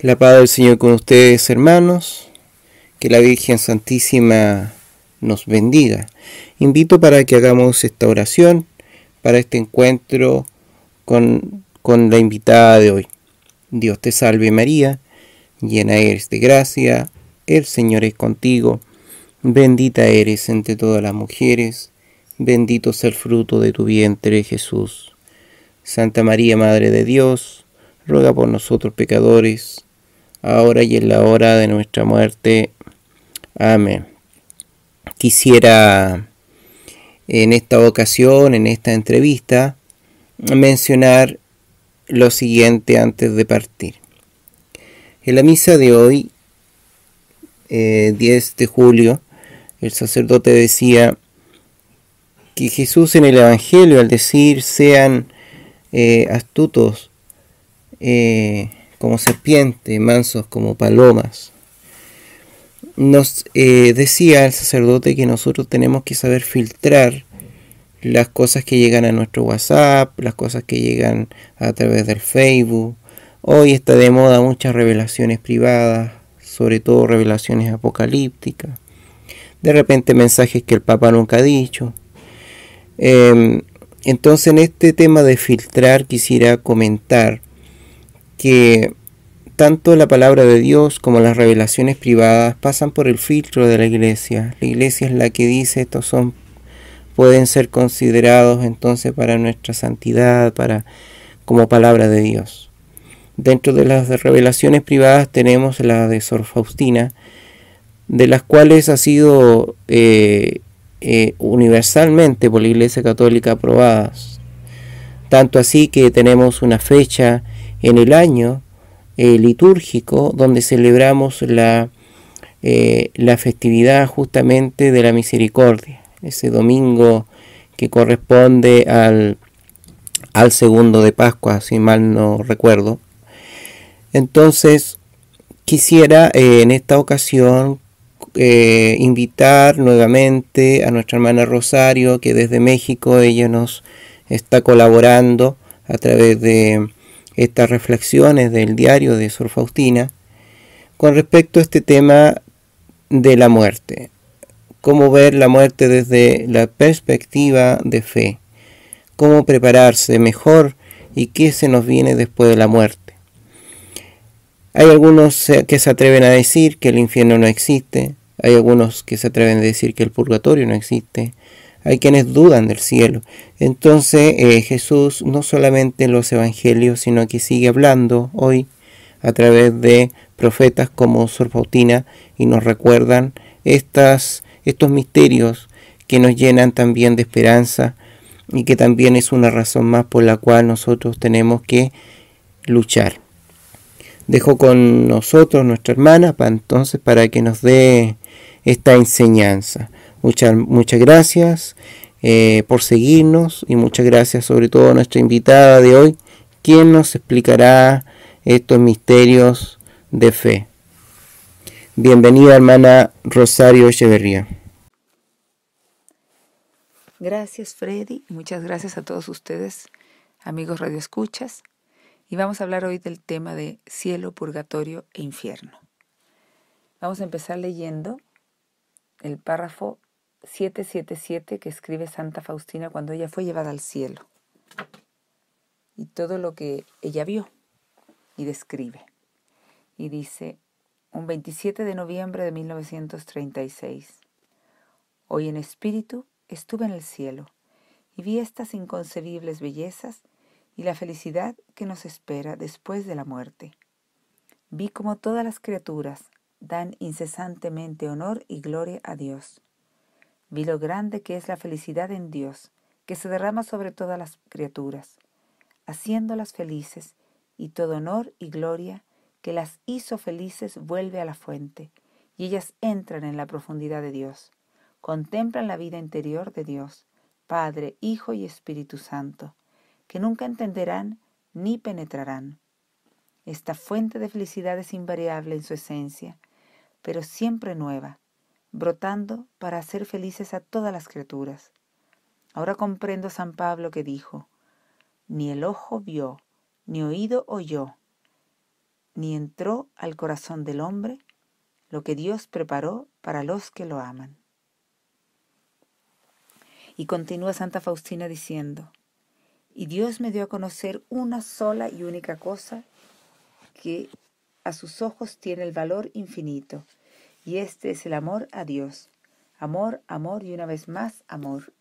La paz del Señor con ustedes, hermanos. Que la Virgen Santísima nos bendiga. Invito para que hagamos esta oración para este encuentro con, con la invitada de hoy. Dios te salve María, llena eres de gracia, el Señor es contigo, bendita eres entre todas las mujeres, bendito es el fruto de tu vientre Jesús. Santa María, Madre de Dios, ruega por nosotros pecadores, ahora y en la hora de nuestra muerte. Amén. Quisiera en esta ocasión, en esta entrevista, mencionar lo siguiente antes de partir. En la misa de hoy, 10 eh, de julio, el sacerdote decía que Jesús en el Evangelio, al decir sean eh, astutos, eh, como serpientes, mansos como palomas. Nos eh, decía el sacerdote que nosotros tenemos que saber filtrar las cosas que llegan a nuestro WhatsApp, las cosas que llegan a través del Facebook. Hoy está de moda muchas revelaciones privadas, sobre todo revelaciones apocalípticas. De repente mensajes que el Papa nunca ha dicho. Em, entonces en este tema de filtrar quisiera comentar que tanto la palabra de Dios como las revelaciones privadas pasan por el filtro de la iglesia. La iglesia es la que dice estos son pueden ser considerados entonces para nuestra santidad, para como palabra de Dios. Dentro de las revelaciones privadas tenemos la de Sor Faustina, de las cuales ha sido eh, eh, universalmente por la Iglesia Católica aprobadas. Tanto así que tenemos una fecha en el año eh, litúrgico donde celebramos la, eh, la festividad justamente de la misericordia, ese domingo que corresponde al, al segundo de Pascua, si mal no recuerdo. Entonces, quisiera eh, en esta ocasión invitar nuevamente a nuestra hermana Rosario, que desde México ella nos está colaborando a través de estas reflexiones del diario de Sor Faustina con respecto a este tema de la muerte. Cómo ver la muerte desde la perspectiva de fe. Cómo prepararse mejor y qué se nos viene después de la muerte. Hay algunos eh, que se atreven a decir que el infierno no existe. Hay algunos que se atreven a decir que el purgatorio no existe hay quienes dudan del cielo. Entonces eh, Jesús no solamente en los evangelios, sino que sigue hablando hoy a través de profetas como Sor y nos recuerdan estas, estos misterios que nos llenan también de esperanza y que también es una razón más por la cual nosotros tenemos que luchar. Dejo con nosotros nuestra hermana para entonces para que nos dé esta enseñanza. Muchas, gracias eh, por seguirnos y muchas gracias sobre todo a nuestra invitada de hoy, quien nos explicará estos misterios de fe. Bienvenida hermana Rosario Echeverría. Gracias Freddy, muchas gracias a todos ustedes, amigos Radio Escuchas, y vamos a hablar hoy del tema de cielo, purgatorio e infierno. Vamos a empezar leyendo el párrafo 777 que escribe Santa Faustina cuando ella fue llevada al cielo y todo lo que ella vio y describe. Y dice, un 27 de noviembre de 1936, hoy en espíritu estuve en el cielo y vi estas inconcebibles bellezas y la felicidad que nos espera después de la muerte. Vi como todas las criaturas dan incesantemente honor y gloria a Dios Vi lo grande que es la felicidad en Dios, que se derrama sobre todas las criaturas, haciéndolas felices, y todo honor y gloria que las hizo felices vuelve a la fuente, y ellas entran en la profundidad de Dios, contemplan la vida interior de Dios, Padre, Hijo y Espíritu Santo, que nunca entenderán ni penetrarán. Esta fuente de felicidad es invariable en su esencia, pero siempre nueva, brotando para hacer felices a todas las criaturas. Ahora comprendo San Pablo que dijo, ni el ojo vio, ni oído oyó, ni entró al corazón del hombre lo que Dios preparó para los que lo aman. Y continúa Santa Faustina diciendo, y Dios me dio a conocer una sola y única cosa que a sus ojos tiene el valor infinito y este es el amor a Dios. Amor, amor y una vez más amor.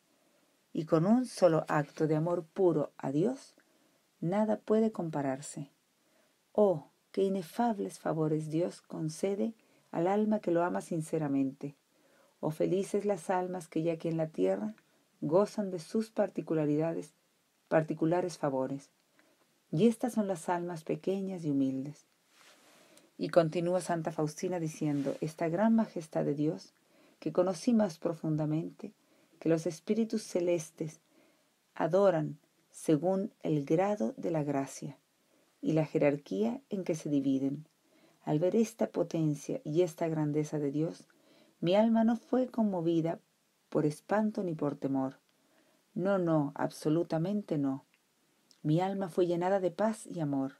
Y con un solo acto de amor puro a Dios, nada puede compararse. Oh, qué inefables favores Dios concede al alma que lo ama sinceramente. Oh, felices las almas que ya aquí en la tierra gozan de sus particularidades, particulares favores. Y estas son las almas pequeñas y humildes, y continúa Santa Faustina diciendo, esta gran majestad de Dios, que conocí más profundamente, que los espíritus celestes adoran según el grado de la gracia y la jerarquía en que se dividen. Al ver esta potencia y esta grandeza de Dios, mi alma no fue conmovida por espanto ni por temor. No, no, absolutamente no. Mi alma fue llenada de paz y amor,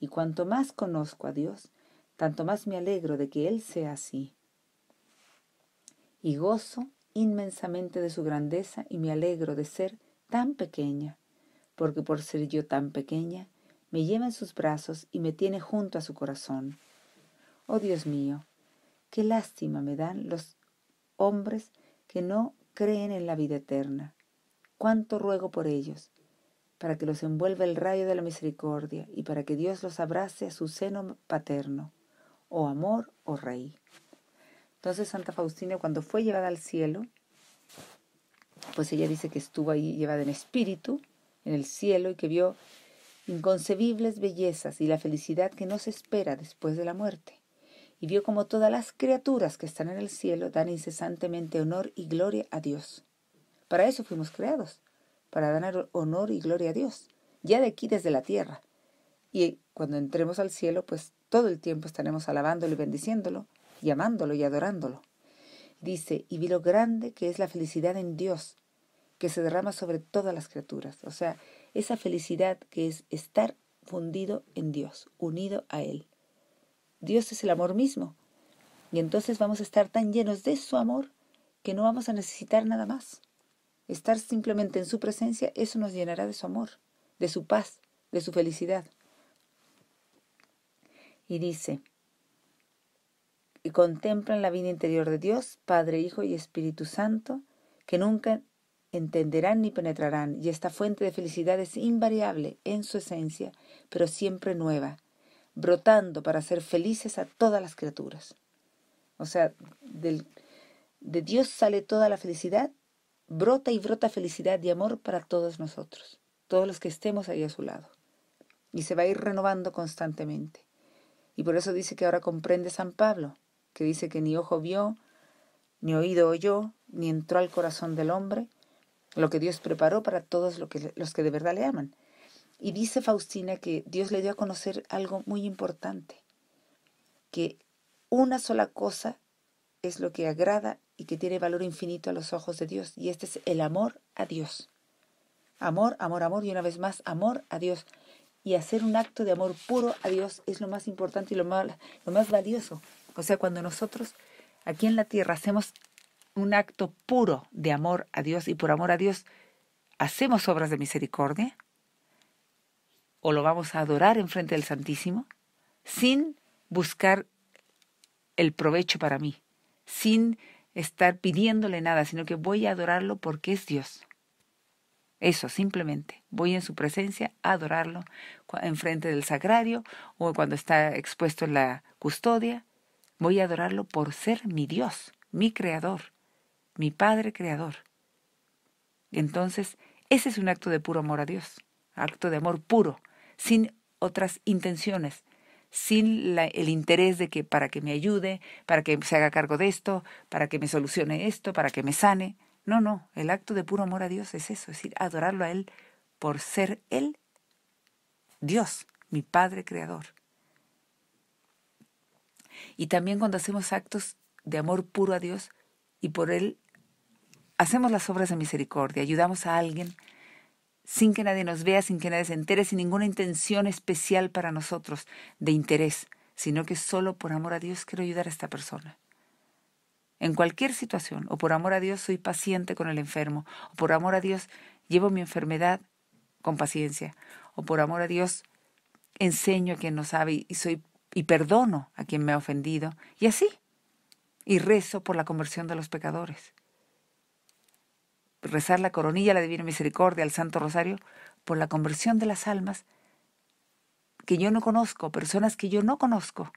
y cuanto más conozco a Dios, tanto más me alegro de que Él sea así. Y gozo inmensamente de su grandeza y me alegro de ser tan pequeña, porque por ser yo tan pequeña, me lleva en sus brazos y me tiene junto a su corazón. Oh Dios mío, qué lástima me dan los hombres que no creen en la vida eterna. Cuánto ruego por ellos, para que los envuelva el rayo de la misericordia y para que Dios los abrace a su seno paterno o amor o rey. Entonces Santa Faustina cuando fue llevada al cielo, pues ella dice que estuvo ahí llevada en espíritu, en el cielo, y que vio inconcebibles bellezas y la felicidad que no se espera después de la muerte. Y vio como todas las criaturas que están en el cielo dan incesantemente honor y gloria a Dios. Para eso fuimos creados, para dar honor y gloria a Dios, ya de aquí desde la tierra. Y cuando entremos al cielo, pues todo el tiempo estaremos alabándolo y bendiciéndolo, y amándolo y adorándolo. Dice, y vi lo grande que es la felicidad en Dios, que se derrama sobre todas las criaturas. O sea, esa felicidad que es estar fundido en Dios, unido a Él. Dios es el amor mismo. Y entonces vamos a estar tan llenos de su amor que no vamos a necesitar nada más. Estar simplemente en su presencia, eso nos llenará de su amor, de su paz, de su felicidad y dice, y contemplan la vida interior de Dios, Padre, Hijo y Espíritu Santo, que nunca entenderán ni penetrarán, y esta fuente de felicidad es invariable en su esencia, pero siempre nueva, brotando para hacer felices a todas las criaturas. O sea, de Dios sale toda la felicidad, brota y brota felicidad y amor para todos nosotros, todos los que estemos ahí a su lado. Y se va a ir renovando constantemente. Y por eso dice que ahora comprende San Pablo, que dice que ni ojo vio, ni oído oyó, ni entró al corazón del hombre lo que Dios preparó para todos los que, de verdad le aman. Y dice Faustina que Dios le dio a conocer algo muy importante, que una sola cosa es lo que agrada y que tiene valor infinito a los ojos de Dios, y este es el amor a Dios. Amor, amor, amor, y una vez más, amor a Dios y hacer un acto de amor puro a Dios es lo más importante y lo más, lo más valioso. O sea, cuando nosotros aquí en la tierra hacemos un acto puro de amor a Dios y por amor a Dios hacemos obras de misericordia, o lo vamos a adorar en frente del Santísimo, sin buscar el provecho para mí, sin estar pidiéndole nada, sino que voy a adorarlo porque es Dios. Eso, simplemente. Voy en su presencia a adorarlo enfrente del sagrario o cuando está expuesto en la custodia. Voy a adorarlo por ser mi Dios, mi creador, mi Padre creador. Entonces, ese es un acto de puro amor a Dios, acto de amor puro, sin otras intenciones, sin el interés de que para que me ayude, para que se haga cargo de esto, para que me solucione esto, para que me sane. No, no, el acto de puro amor a Dios es eso, es decir, adorarlo a Él por ser Él, Dios, mi Padre Creador. Y también cuando hacemos actos de amor puro a Dios y por Él hacemos las obras de misericordia, ayudamos a alguien sin que nadie nos vea, sin que nadie se entere, sin ninguna intención especial para nosotros de interés, sino que solo por amor a Dios quiero ayudar a esta persona en cualquier situación, o por amor a Dios soy paciente con el enfermo, o por amor a Dios llevo mi enfermedad con paciencia, o por amor a Dios enseño a quien no sabe y soy y perdono a quien me ha ofendido, y así. Y rezo por la conversión de los pecadores. Rezar la coronilla, la divina misericordia, el Santo Rosario, por la conversión de las almas que yo no conozco, personas que yo no conozco,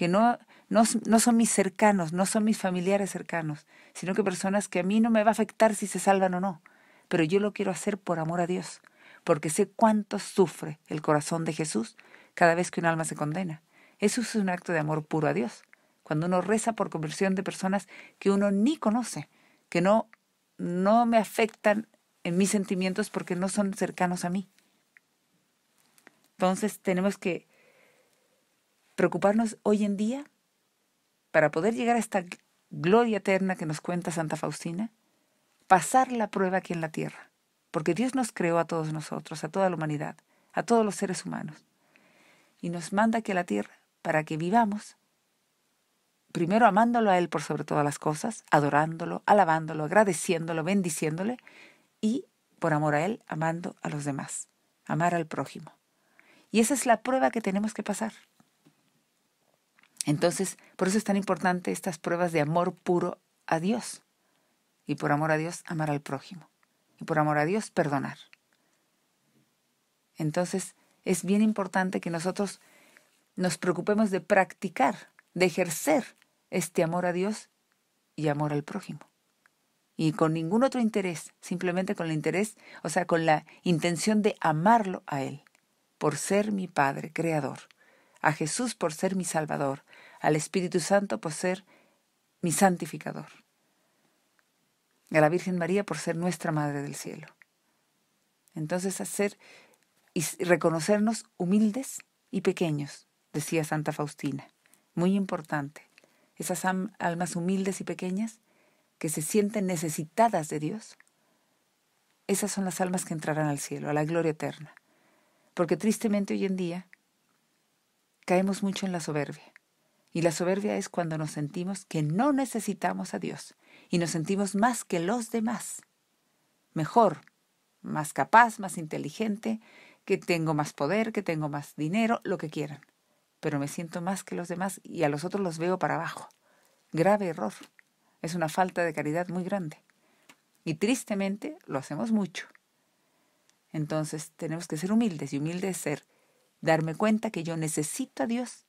que no, no, son mis cercanos, no son mis familiares cercanos, sino que personas que a mí no me va a afectar si se salvan o no. Pero yo lo quiero hacer por amor a Dios, porque sé cuánto sufre el corazón de Jesús cada vez que un alma se condena. Eso es un acto de amor puro a Dios. Cuando uno reza por conversión de personas que uno ni conoce, que no, no me afectan en mis sentimientos porque no son cercanos a mí. Entonces tenemos que preocuparnos hoy en día para poder llegar a esta gloria eterna que nos cuenta Santa Faustina, pasar la prueba aquí en la tierra, porque Dios nos creó a todos nosotros, a toda la humanidad, a todos los seres humanos, y nos manda aquí a la tierra para que vivamos, primero amándolo a Él por sobre todas las cosas, adorándolo, alabándolo, agradeciéndolo, bendiciéndole, y por amor a Él, amando a los demás, amar al prójimo. Y esa es la prueba que tenemos que pasar. Entonces, por eso es tan importante estas pruebas de amor puro a Dios. Y por amor a Dios, amar al prójimo. Y por amor a Dios, perdonar. Entonces, es bien importante que nosotros nos preocupemos de practicar, de ejercer este amor a Dios y amor al prójimo. Y con ningún otro interés, simplemente con el interés, o sea, con la intención de amarlo a Él, por ser mi Padre, Creador a Jesús por ser mi Salvador, al Espíritu Santo por ser mi santificador, a la Virgen María por ser nuestra Madre del Cielo. Entonces hacer y reconocernos humildes y pequeños, decía Santa Faustina. Muy importante. Esas almas humildes y pequeñas que se sienten necesitadas de Dios, esas son las almas que entrarán al cielo, a la gloria eterna. Porque tristemente hoy en día caemos mucho en la soberbia. Y la soberbia es cuando nos sentimos que no necesitamos a Dios y nos sentimos más que los demás. Mejor, más capaz, más inteligente, que tengo más poder, que tengo más dinero, lo que quieran. Pero me siento más que los demás y a los otros los veo para abajo. Grave error. Es una falta de caridad muy grande. Y tristemente lo hacemos mucho. Entonces tenemos que ser humildes y humildes es ser darme cuenta que yo necesito a Dios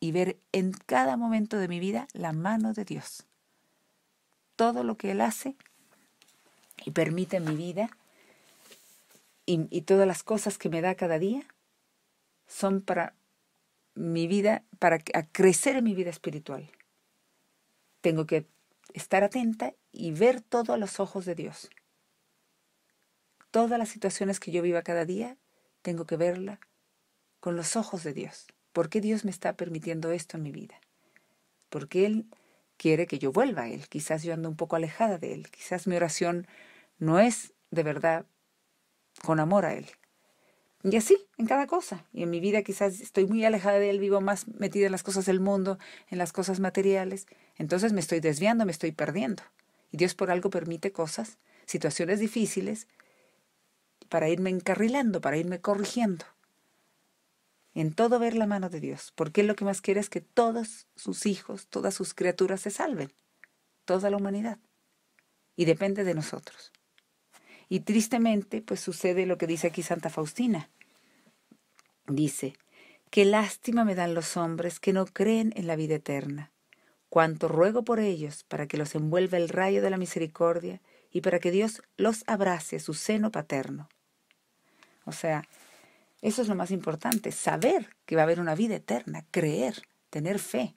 y ver en cada momento de mi vida la mano de Dios. Todo lo que Él hace y permite en mi vida y, todas las cosas que me da cada día son para mi vida, para crecer en mi vida espiritual. Tengo que estar atenta y ver todo a los ojos de Dios. Todas las situaciones que yo viva cada día, tengo que verla con los ojos de Dios. ¿Por qué Dios me está permitiendo esto en mi vida? Porque Él quiere que yo vuelva a Él. Quizás yo ando un poco alejada de Él. Quizás mi oración no es de verdad con amor a Él. Y así, en cada cosa. Y en mi vida quizás estoy muy alejada de Él, vivo más metida en las cosas del mundo, en las cosas materiales. Entonces me estoy desviando, me estoy perdiendo. Y Dios por algo permite cosas, situaciones difíciles, para irme encarrilando, para irme corrigiendo en todo ver la mano de Dios, porque Él lo que más quiere es que todos sus hijos, todas sus criaturas se salven, toda la humanidad. Y depende de nosotros. Y tristemente, pues sucede lo que dice aquí Santa Faustina. Dice, qué lástima me dan los hombres que no creen en la vida eterna. cuánto ruego por ellos para que los envuelva el rayo de la misericordia y para que Dios los abrace su seno paterno. O sea, eso es lo más importante, saber que va a haber una vida eterna, creer, tener fe.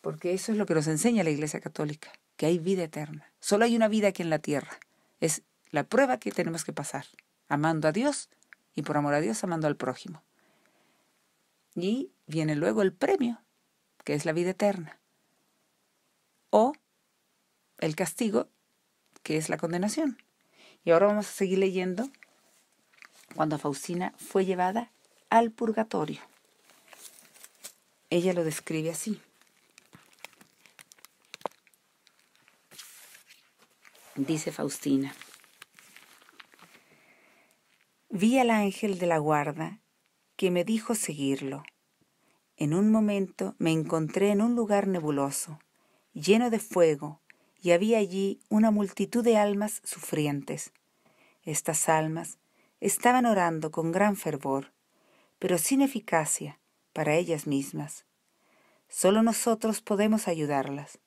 Porque eso es lo que nos enseña la Iglesia Católica, que hay vida eterna. Solo hay una vida aquí en la tierra. Es la prueba que tenemos que pasar, amando a Dios y por amor a Dios amando al prójimo. Y viene luego el premio, que es la vida eterna. O el castigo, que es la condenación. Y ahora vamos a seguir leyendo cuando Faustina fue llevada al purgatorio. Ella lo describe así. Dice Faustina, vi al ángel de la guarda que me dijo seguirlo. En un momento me encontré en un lugar nebuloso, lleno de fuego, y había allí una multitud de almas sufrientes. Estas almas estaban orando con gran fervor, pero sin eficacia para ellas mismas. Solo nosotros podemos ayudarlas.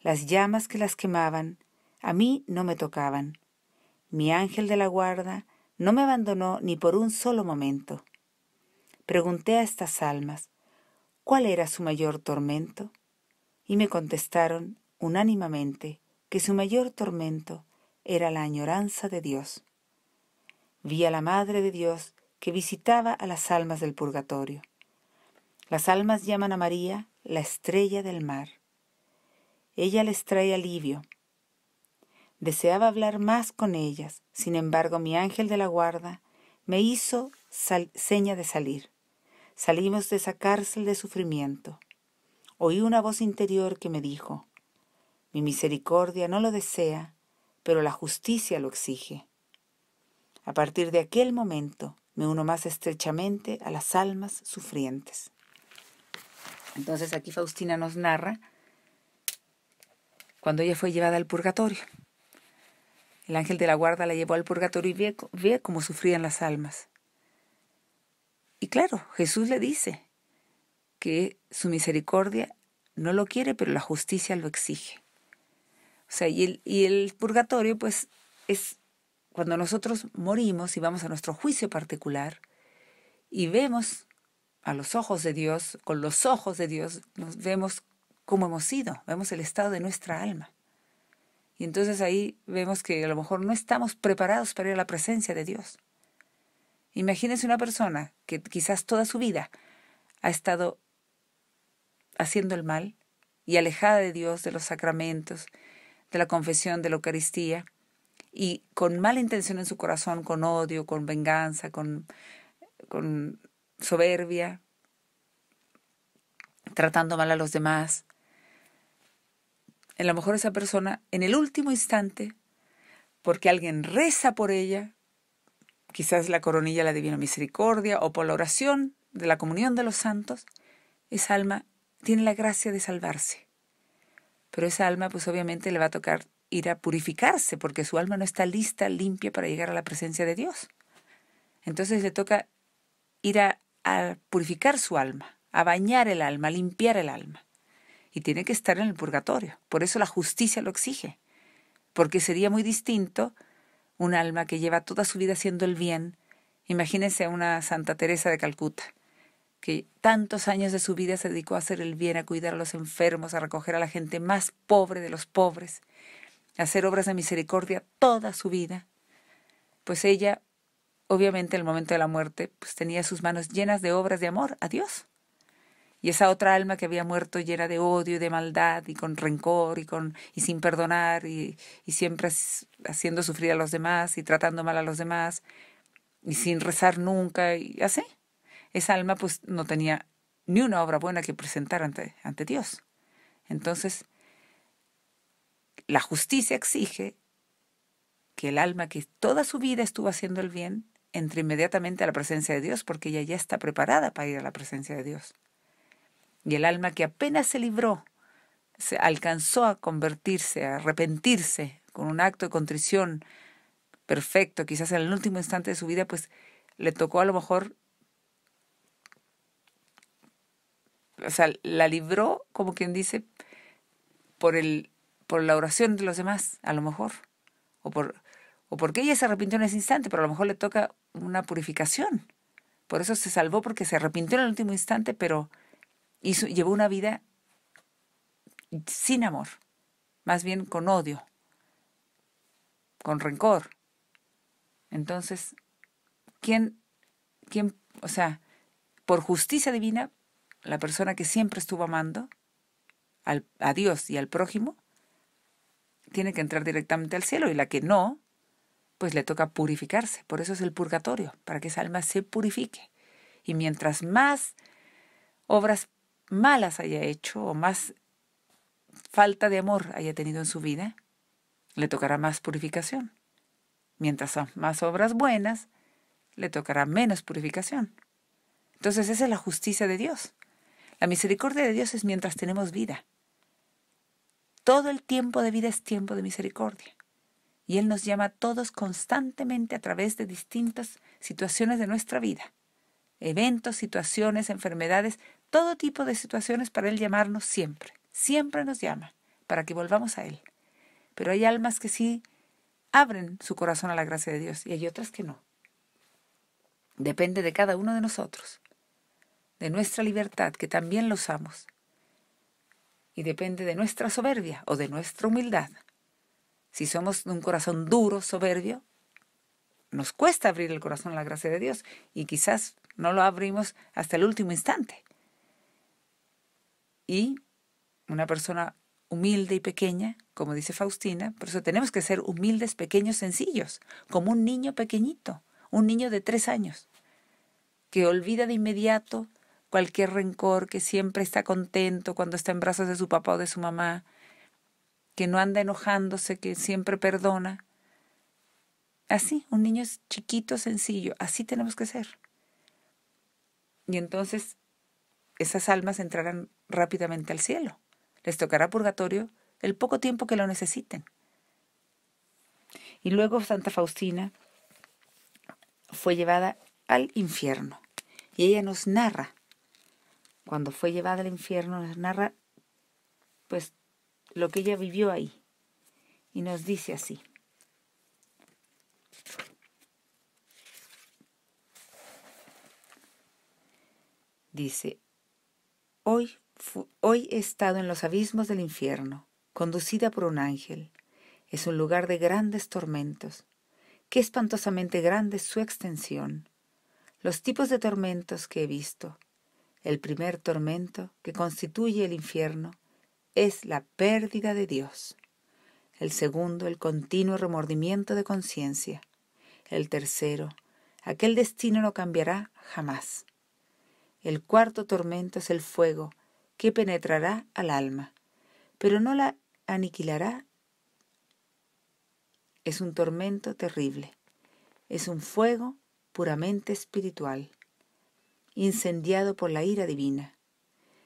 Las llamas que las quemaban a mí no me tocaban. Mi ángel de la guarda no me abandonó ni por un solo momento. Pregunté a estas almas cuál era su mayor tormento y me contestaron unánimamente que su mayor tormento era la añoranza de Dios vi a la Madre de Dios que visitaba a las almas del purgatorio. Las almas llaman a María la estrella del mar. Ella les trae alivio. Deseaba hablar más con ellas, sin embargo mi ángel de la guarda me hizo seña de salir. Salimos de esa cárcel de sufrimiento. Oí una voz interior que me dijo, mi misericordia no lo desea, pero la justicia lo exige. A partir de aquel momento me uno más estrechamente a las almas sufrientes. Entonces aquí Faustina nos narra cuando ella fue llevada al purgatorio. El ángel de la guarda la llevó al purgatorio y ve, cómo sufrían las almas. Y claro, Jesús le dice que su misericordia no lo quiere, pero la justicia lo exige. O sea, el, y el purgatorio pues es cuando nosotros morimos y vamos a nuestro juicio particular y vemos a los ojos de Dios, con los ojos de Dios, nos vemos cómo hemos sido, vemos el estado de nuestra alma. Y entonces ahí vemos que a lo mejor no estamos preparados para ir a la presencia de Dios. Imagínense una persona que quizás toda su vida ha estado haciendo el mal y alejada de Dios, de los sacramentos, de la confesión, de la Eucaristía, y con mala intención en su corazón, con odio, con venganza, con, soberbia, tratando mal a los demás. A lo mejor esa persona, en el último instante, porque alguien reza por ella, quizás la coronilla de la Divina Misericordia o por la oración de la comunión de los santos, esa alma tiene la gracia de salvarse. Pero esa alma, pues obviamente le va a tocar ir a purificarse porque su alma no está lista, limpia para llegar a la presencia de Dios. Entonces le toca ir a, purificar su alma, a bañar el alma, a limpiar el alma. Y tiene que estar en el purgatorio. Por eso la justicia lo exige. Porque sería muy distinto un alma que lleva toda su vida haciendo el bien. Imagínense a una Santa Teresa de Calcuta, que tantos años de su vida se dedicó a hacer el bien, a cuidar a los enfermos, a recoger a la gente más pobre de los pobres, hacer obras de misericordia toda su vida, pues ella, obviamente en el momento de la muerte, pues tenía sus manos llenas de obras de amor a Dios. Y esa otra alma que había muerto llena de odio y de maldad y con rencor y, con, y sin perdonar y, y siempre haciendo sufrir a los demás y tratando mal a los demás y sin rezar nunca y así. Esa alma pues no tenía ni una obra buena que presentar ante, ante Dios. Entonces, la justicia exige que el alma que toda su vida estuvo haciendo el bien entre inmediatamente a la presencia de Dios, porque ella ya está preparada para ir a la presencia de Dios. Y el alma que apenas se libró, se alcanzó a convertirse, a arrepentirse con un acto de contrición perfecto, quizás en el último instante de su vida, pues le tocó a lo mejor, o sea, la libró, como quien dice, por el por la oración de los demás, a lo mejor, o, por, o porque ella se arrepintió en ese instante, pero a lo mejor le toca una purificación. Por eso se salvó porque se arrepintió en el último instante, pero llevó una vida sin amor, más bien con odio, con rencor. Entonces, ¿quién, quién, o sea, por justicia divina, la persona que siempre estuvo amando a Dios y al prójimo, tiene que entrar directamente al cielo y la que no, pues le toca purificarse. Por eso es el purgatorio, para que esa alma se purifique. Y mientras más obras malas haya hecho o más falta de amor haya tenido en su vida, le tocará más purificación. Mientras más obras buenas, le tocará menos purificación. Entonces esa es la justicia de Dios. La misericordia de Dios es mientras tenemos vida. Todo el tiempo de vida es tiempo de misericordia. Y Él nos llama a todos constantemente a través de distintas situaciones de nuestra vida. Eventos, situaciones, enfermedades, todo tipo de situaciones para Él llamarnos siempre. Siempre nos llama para que volvamos a Él. Pero hay almas que sí abren su corazón a la gracia de Dios y hay otras que no. Depende de cada uno de nosotros, de nuestra libertad, que también los usamos, y depende de nuestra soberbia o de nuestra humildad. Si somos de un corazón duro, soberbio, nos cuesta abrir el corazón a la gracia de Dios y quizás no lo abrimos hasta el último instante. Y una persona humilde y pequeña, como dice Faustina, por eso tenemos que ser humildes, pequeños, sencillos, como un niño pequeñito, un niño de tres años, que olvida de inmediato cualquier rencor, que siempre está contento cuando está en brazos de su papá o de su mamá, que no anda enojándose, que siempre perdona. Así, un niño es chiquito, sencillo, así tenemos que ser. Y entonces esas almas entrarán rápidamente al cielo. Les tocará purgatorio el poco tiempo que lo necesiten. Y luego Santa Faustina fue llevada al infierno y ella nos narra cuando fue llevada al infierno, nos narra pues lo que ella vivió ahí. Y nos dice así. Dice, hoy, hoy he estado en los abismos del infierno, conducida por un ángel. Es un lugar de grandes tormentos. Qué espantosamente grande es su extensión. Los tipos de tormentos que he visto, el primer tormento que constituye el infierno es la pérdida de Dios. El segundo, el continuo remordimiento de conciencia. El tercero, aquel destino no cambiará jamás. El cuarto tormento es el fuego que penetrará al alma, pero no la aniquilará. Es un tormento terrible. Es un fuego puramente espiritual incendiado por la ira divina.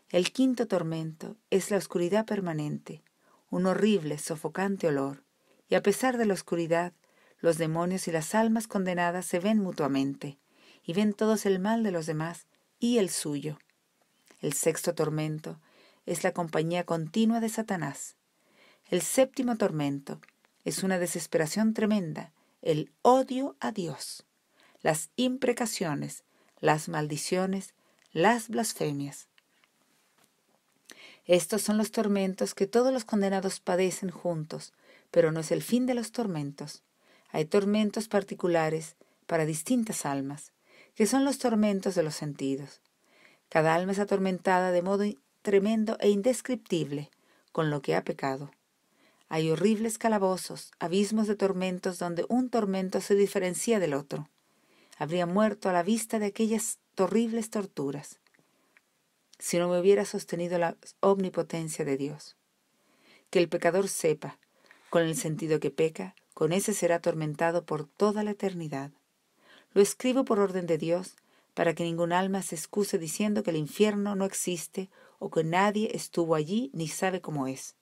El quinto tormento es la oscuridad permanente, un horrible, sofocante olor, y a pesar de la oscuridad, los demonios y las almas condenadas se ven mutuamente, y ven todos el mal de los demás y el suyo. El sexto tormento es la compañía continua de Satanás. El séptimo tormento es una desesperación tremenda, el odio a Dios, las imprecaciones, las maldiciones, las blasfemias. Estos son los tormentos que todos los condenados padecen juntos, pero no es el fin de los tormentos. Hay tormentos particulares para distintas almas, que son los tormentos de los sentidos. Cada alma es atormentada de modo tremendo e indescriptible con lo que ha pecado. Hay horribles calabozos, abismos de tormentos donde un tormento se diferencia del otro habría muerto a la vista de aquellas horribles torturas, si no me hubiera sostenido la omnipotencia de Dios. Que el pecador sepa, con el sentido que peca, con ese será atormentado por toda la eternidad. Lo escribo por orden de Dios, para que ningún alma se excuse diciendo que el infierno no existe o que nadie estuvo allí ni sabe cómo es.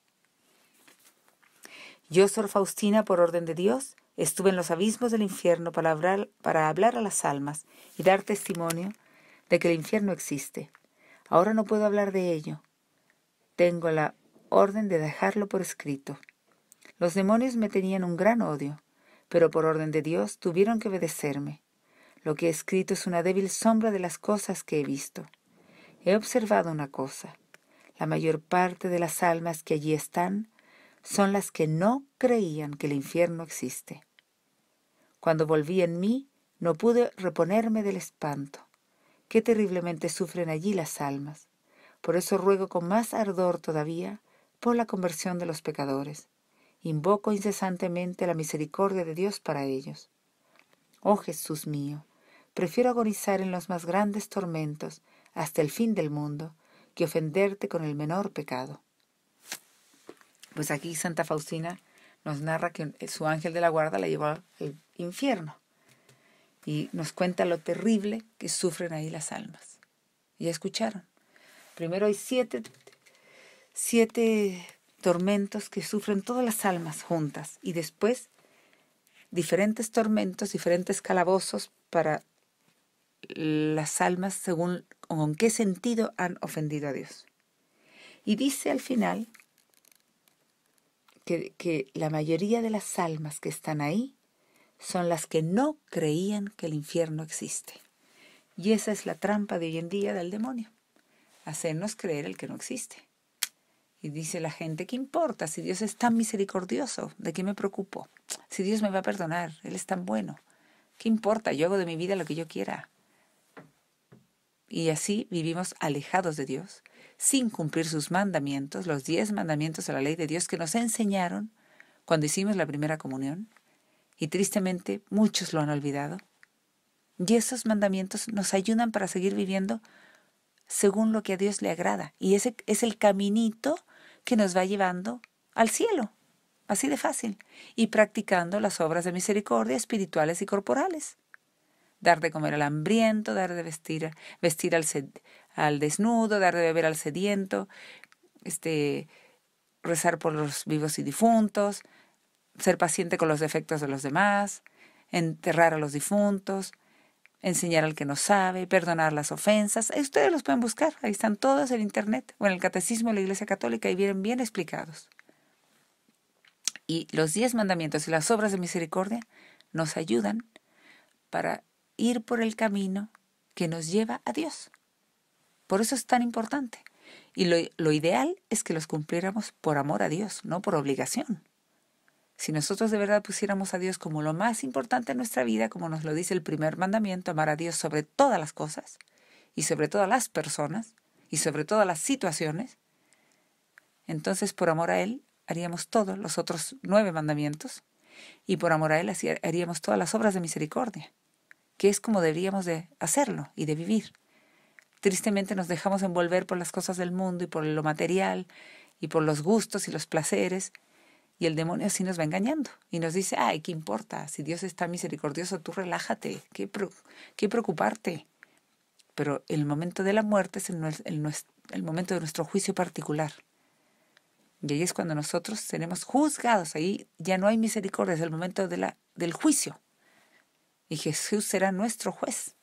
Yo, Sor Faustina, por orden de Dios, Estuve en los abismos del infierno para hablar, para hablar a las almas y dar testimonio de que el infierno existe. Ahora no puedo hablar de ello. Tengo la orden de dejarlo por escrito. Los demonios me tenían un gran odio, pero por orden de Dios tuvieron que obedecerme. Lo que he escrito es una débil sombra de las cosas que he visto. He observado una cosa. La mayor parte de las almas que allí están son las que no creían que el infierno existe. Cuando volví en mí, no pude reponerme del espanto. Qué terriblemente sufren allí las almas. Por eso ruego con más ardor todavía por la conversión de los pecadores. Invoco incesantemente la misericordia de Dios para ellos. Oh Jesús mío, prefiero agonizar en los más grandes tormentos hasta el fin del mundo que ofenderte con el menor pecado. Pues aquí Santa Faustina nos narra que eh, su ángel de la guarda la llevó al infierno y nos cuenta lo terrible que sufren ahí las almas. Ya escucharon. Primero hay siete, tormentos que sufren todas las almas juntas y después diferentes tormentos, diferentes calabozos para las almas según con qué sentido han ofendido a Dios. Y dice al final que, la mayoría de las almas que están ahí son las que no creían que el infierno existe. Y esa es la trampa de hoy en día del demonio, hacernos creer el que no existe. Y dice la gente, ¿qué importa? Si Dios es tan misericordioso, ¿de qué me preocupo? Si Dios me va a perdonar, Él es tan bueno. ¿Qué importa? Yo hago de mi vida lo que yo quiera. Y así vivimos alejados de Dios, sin cumplir sus mandamientos, los diez mandamientos de la ley de Dios que nos enseñaron cuando hicimos la primera comunión, y tristemente muchos lo han olvidado. Y esos mandamientos nos ayudan para seguir viviendo según lo que a Dios le agrada, y ese es el caminito que nos va llevando al cielo, así de fácil, y practicando las obras de misericordia espirituales y corporales. Dar de comer al hambriento, dar de vestir, vestir al, sed, al desnudo, dar de beber al sediento, este, rezar por los vivos y difuntos, ser paciente con los defectos de los demás, enterrar a los difuntos, enseñar al que no sabe, perdonar las ofensas. Ustedes los pueden buscar, ahí están todos en Internet o en el Catecismo de la Iglesia Católica y vienen bien explicados. Y los diez mandamientos y las obras de misericordia nos ayudan para ir por el camino que nos lleva a Dios. Por eso es tan importante. Y lo, ideal es que los cumpliéramos por amor a Dios, no por obligación. Si nosotros de verdad pusiéramos a Dios como lo más importante en nuestra vida, como nos lo dice el primer mandamiento, amar a Dios sobre todas las cosas y sobre todas las personas y sobre todas las situaciones, entonces por amor a Él haríamos todos los otros nueve mandamientos y por amor a Él haríamos todas las obras de misericordia, que es como deberíamos de hacerlo y de vivir tristemente nos dejamos envolver por las cosas del mundo y por lo material y por los gustos y los placeres. Y el demonio así nos va engañando y nos dice, ay, ¿qué importa? Si Dios está misericordioso, tú relájate, ¿qué, qué preocuparte? Pero el momento de la muerte es el, momento de nuestro juicio particular. Y ahí es cuando nosotros seremos juzgados. Ahí ya no hay misericordia, es el momento del juicio. Y Jesús será nuestro juez,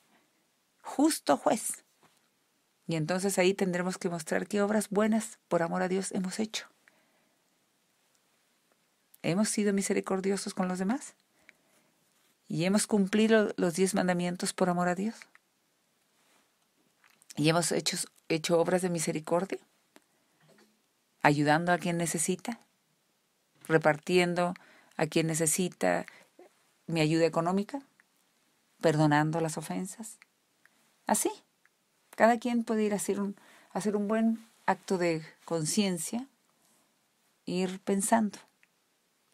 justo juez. Y entonces ahí tendremos que mostrar qué obras buenas por amor a Dios hemos hecho. ¿Hemos sido misericordiosos con los demás? ¿Y hemos cumplido los diez mandamientos por amor a Dios? ¿Y hemos hecho, hecho obras de misericordia? ¿Ayudando a quien necesita? ¿Repartiendo a quien necesita mi ayuda económica? ¿Perdonando las ofensas? Así. Cada quien puede ir a hacer un, hacer un buen acto de conciencia, ir pensando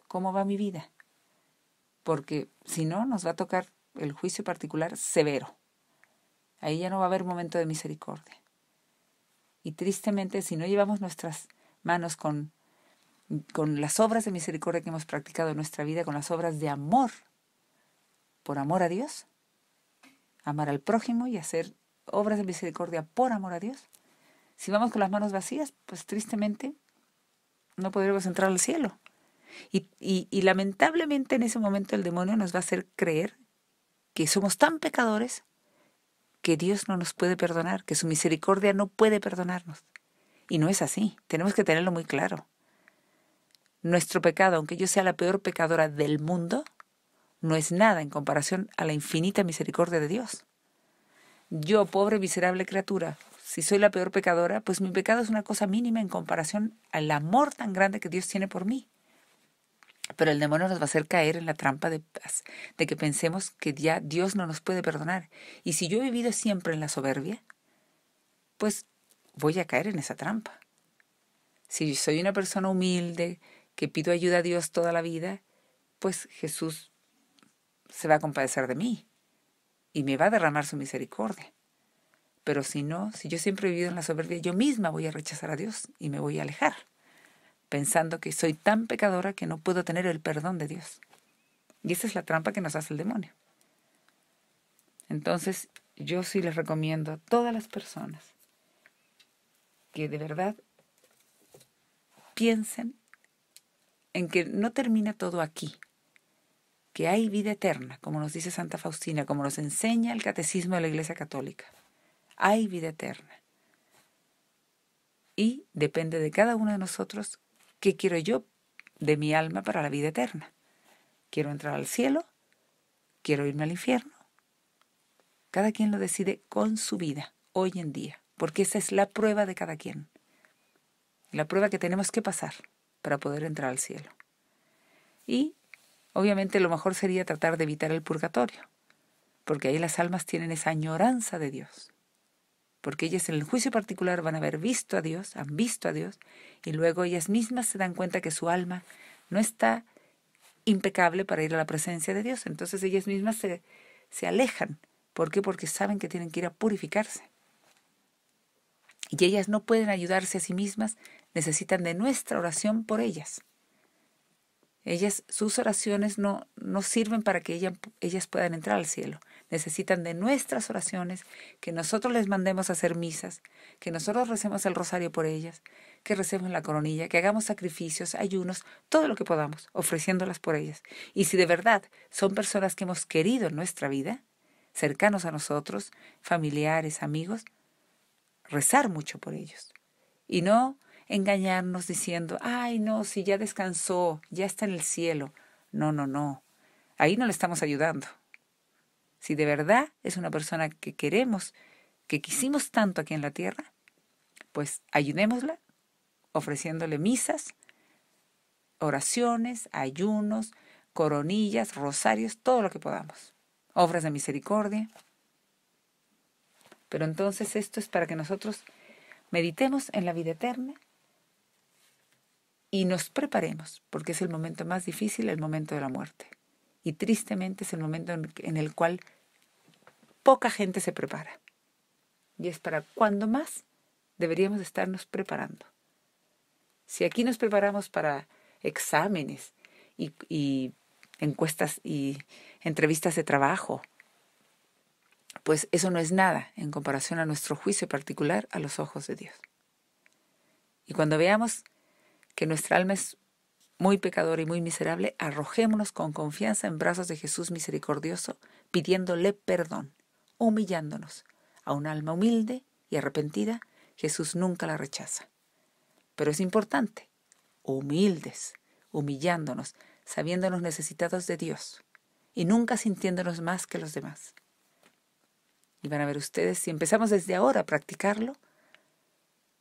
cómo va mi vida, porque si no nos va a tocar el juicio particular severo. Ahí ya no va a haber momento de misericordia. Y tristemente, si no llevamos nuestras manos con, con las obras de misericordia que hemos practicado en nuestra vida, con las obras de amor, por amor a Dios, amar al prójimo y hacer obras de misericordia por amor a Dios. Si vamos con las manos vacías, pues tristemente no podremos entrar al cielo. Y, y lamentablemente en ese momento el demonio nos va a hacer creer que somos tan pecadores que Dios no nos puede perdonar, que su misericordia no puede perdonarnos. Y no es así, tenemos que tenerlo muy claro. Nuestro pecado, aunque yo sea la peor pecadora del mundo, no es nada en comparación a la infinita misericordia de Dios. Yo, pobre miserable criatura, si soy la peor pecadora, pues mi pecado es una cosa mínima en comparación al amor tan grande que Dios tiene por mí. Pero el demonio nos va a hacer caer en la trampa de, de que pensemos que ya Dios no nos puede perdonar. Y si yo he vivido siempre en la soberbia, pues voy a caer en esa trampa. Si soy una persona humilde, que pido ayuda a Dios toda la vida, pues Jesús se va a compadecer de mí y me va a derramar su misericordia. Pero si no, si yo siempre he vivido en la soberbia, yo misma voy a rechazar a Dios y me voy a alejar, pensando que soy tan pecadora que no puedo tener el perdón de Dios. Y esa es la trampa que nos hace el demonio. Entonces, yo sí les recomiendo a todas las personas que de verdad piensen en que no termina todo aquí, que hay vida eterna, como nos dice Santa Faustina, como nos enseña el catecismo de la Iglesia Católica. Hay vida eterna. Y depende de cada uno de nosotros qué quiero yo de mi alma para la vida eterna. ¿Quiero entrar al cielo? ¿Quiero irme al infierno? Cada quien lo decide con su vida, hoy en día, porque esa es la prueba de cada quien. La prueba que tenemos que pasar para poder entrar al cielo. Y Obviamente lo mejor sería tratar de evitar el purgatorio, porque ahí las almas tienen esa añoranza de Dios, porque ellas en el juicio particular van a haber visto a Dios, han visto a Dios, y luego ellas mismas se dan cuenta que su alma no está impecable para ir a la presencia de Dios, entonces ellas mismas se, se alejan. ¿Por qué? Porque saben que tienen que ir a purificarse. Y ellas no pueden ayudarse a sí mismas, necesitan de nuestra oración por ellas. Ellas, sus oraciones no, no sirven para que ellas puedan entrar al cielo. Necesitan de nuestras oraciones, que nosotros les mandemos a hacer misas, que nosotros recemos el rosario por ellas, que recemos la coronilla, que hagamos sacrificios, ayunos, todo lo que podamos, ofreciéndolas por ellas. Y si de verdad son personas que hemos querido en nuestra vida, cercanos a nosotros, familiares, amigos, rezar mucho por ellos. Y no engañarnos diciendo, ay, no, si ya descansó, ya está en el cielo. No, no, no. Ahí no le estamos ayudando. Si de verdad es una persona que queremos, que quisimos tanto aquí en la tierra, pues ayudémosla ofreciéndole misas, oraciones, ayunos, coronillas, rosarios, todo lo que podamos. Obras de misericordia. Pero entonces esto es para que nosotros meditemos en la vida eterna y nos preparemos, porque es el momento más difícil, el momento de la muerte. Y tristemente es el momento en el cual poca gente se prepara. Y es para cuando más deberíamos estarnos preparando. Si aquí nos preparamos para exámenes y, y, encuestas y entrevistas de trabajo, pues eso no es nada en comparación a nuestro juicio particular a los ojos de Dios. Y cuando veamos que nuestra alma es muy pecadora y muy miserable, arrojémonos con confianza en brazos de Jesús misericordioso, pidiéndole perdón, humillándonos. A un alma humilde y arrepentida, Jesús nunca la rechaza. Pero es importante, humildes, humillándonos, sabiéndonos necesitados de Dios y nunca sintiéndonos más que los demás. Y van a ver ustedes, si empezamos desde ahora a practicarlo,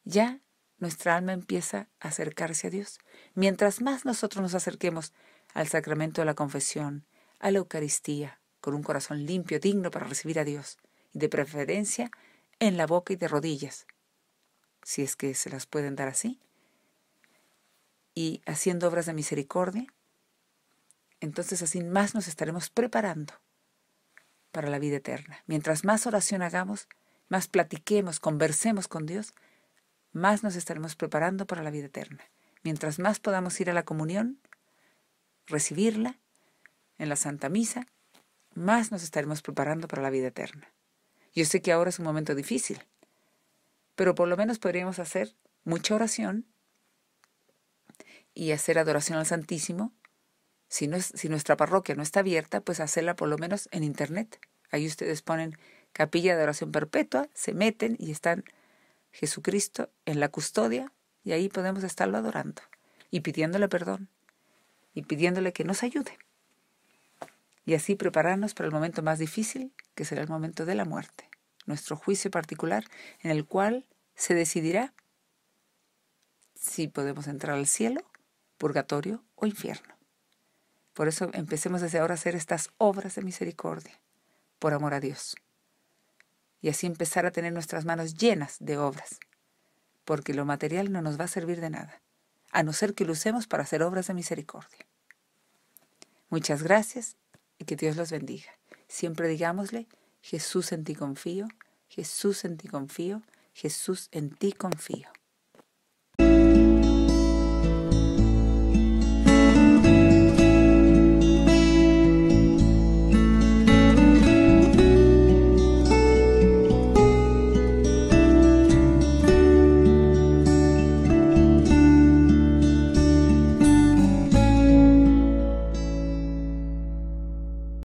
ya nuestra alma empieza a acercarse a Dios. Mientras más nosotros nos acerquemos al sacramento de la confesión, a la Eucaristía, con un corazón limpio, digno para recibir a Dios, y de preferencia en la boca y de rodillas, si es que se las pueden dar así, y haciendo obras de misericordia, entonces así más nos estaremos preparando para la vida eterna. Mientras más oración hagamos, más platiquemos, conversemos con Dios, más nos estaremos preparando para la vida eterna. Mientras más podamos ir a la comunión, recibirla en la Santa Misa, más nos estaremos preparando para la vida eterna. Yo sé que ahora es un momento difícil, pero por lo menos podríamos hacer mucha oración y hacer adoración al Santísimo. Si, nuestra parroquia no está abierta, pues hacerla por lo menos en Internet. Ahí ustedes ponen capilla de oración perpetua, se meten y están Jesucristo en la custodia y ahí podemos estarlo adorando y pidiéndole perdón y pidiéndole que nos ayude. Y así prepararnos para el momento más difícil, que será el momento de la muerte, nuestro juicio particular en el cual se decidirá si podemos entrar al cielo, purgatorio o infierno. Por eso empecemos desde ahora a hacer estas obras de misericordia, por amor a Dios y así empezar a tener nuestras manos llenas de obras, porque lo material no nos va a servir de nada, a no ser que lo usemos para hacer obras de misericordia. Muchas gracias y que Dios los bendiga. Siempre digámosle, Jesús en ti confío, Jesús en ti confío, Jesús en ti confío.